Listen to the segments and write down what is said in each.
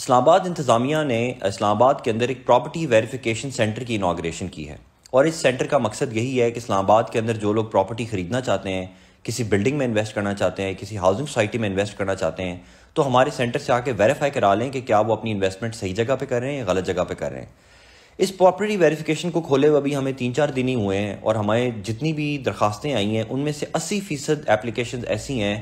इस्लामाबाद इंतज़ामिया ने इस्लामाबाद के अंदर एक प्रॉपर्टी वेरिफिकेशन सेंटर की इनाग्रेशन की है और इस सेंटर का मकसद यही है कि इस्लामाबाद के अंदर जो लोग प्रॉपर्टी ख़रीदना चाहते हैं किसी बिल्डिंग में इन्वेस्ट करना चाहते हैं किसी हाउसिंग सोसाइटी में इन्वेस्ट करना चाहते हैं तो हमारे सेंटर से आके वेरीफाई करा लें कि क्या वो अपनी इन्वेस्टमेंट सही जगह पर कर रहे हैं या गलत जगह पर कर रहे हैं इस प्रॉपर्टी वेरीफिकेशन को खोले हुए अभी हमें तीन चार दिन ही हुए हैं और हमारे जितनी भी दरखास्तें आई हैं उनमें से अस्सी फ़ीसद एप्लीकेशन ऐसी हैं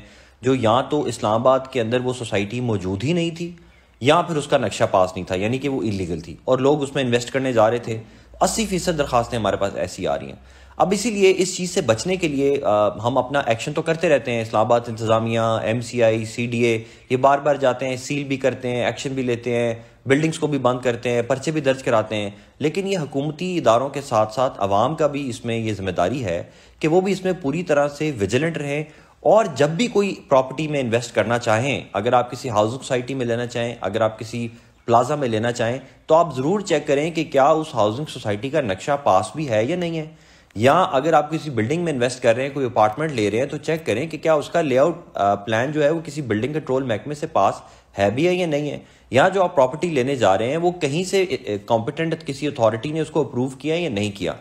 जो या तो इस्लामाबाद के अंदर वो सोसाइटी मौजूद ही नहीं थी या फिर उसका नक्शा पास नहीं था यानी कि वो इलीगल थी और लोग उसमें इन्वेस्ट करने जा रहे थे अस्सी फीसद दरखास्तें हमारे पास ऐसी आ रही हैं अब इसीलिए इस चीज़ से बचने के लिए आ, हम अपना एक्शन तो करते रहते हैं इस्लाबाद इंतज़ामिया M C I C D A ये बार बार जाते हैं सील भी करते हैं एक्शन भी लेते हैं बिल्डिंग्स को भी बंद करते हैं पर्चे भी दर्ज कराते हैं लेकिन ये हकूमती इदारों के साथ साथ आवाम का भी इसमें यह जिम्मेदारी है कि वो भी इसमें पूरी तरह से विजिलेंट रहें और जब भी कोई प्रॉपर्टी में इन्वेस्ट करना चाहें अगर आप किसी हाउसिंग सोसाइटी में लेना चाहें अगर आप किसी प्लाजा में लेना चाहें तो आप ज़रूर चेक करें कि क्या उस हाउसिंग सोसाइटी का नक्शा पास भी है या नहीं है या अगर आप किसी बिल्डिंग में इन्वेस्ट कर रहे हैं कोई अपार्टमेंट ले रहे हैं तो चेक करें कि क्या उसका लेआउट प्लान जो है वो किसी बिल्डिंग कंट्रोल महकमे से पास है भी है या नहीं है या जो आप प्रॉपर्टी लेने जा रहे हैं वो कहीं से कॉम्पिटेंट किसी अथॉरिटी ने उसको अप्रूव किया या नहीं किया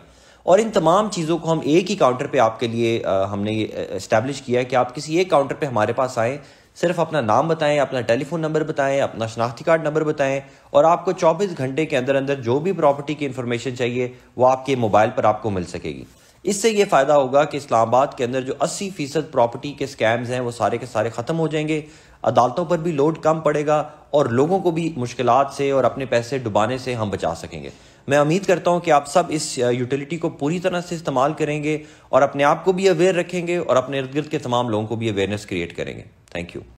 और इन तमाम चीज़ों को हम एक ही काउंटर पे आपके लिए हमने हमने इस्टेब्लिश किया है कि आप किसी एक काउंटर पे हमारे पास आएँ सिर्फ अपना नाम बताएं अपना टेलीफोन नंबर बताएं अपना शनाख्ती कार्ड नंबर बताएं और आपको 24 घंटे के अंदर अंदर जो भी प्रॉपर्टी की इन्फॉर्मेशन चाहिए वो आपके मोबाइल पर आपको मिल सकेगी इससे ये फ़ायदा होगा कि इस्लामाबाद के अंदर जो 80 फ़ीसद प्रॉपर्टी के स्कैम्स हैं वो सारे के सारे ख़त्म हो जाएंगे अदालतों पर भी लोड कम पड़ेगा और लोगों को भी मुश्किल से और अपने पैसे डुबाने से हम बचा सकेंगे मैं उम्मीद करता हूँ कि आप सब इस यूटिलिटी को पूरी तरह से इस्तेमाल करेंगे और अपने आप को भी अवेयर रखेंगे और अपने इर्द गिर्द के तमाम लोगों को भी अवेयरनेस क्रिएट करेंगे थैंक यू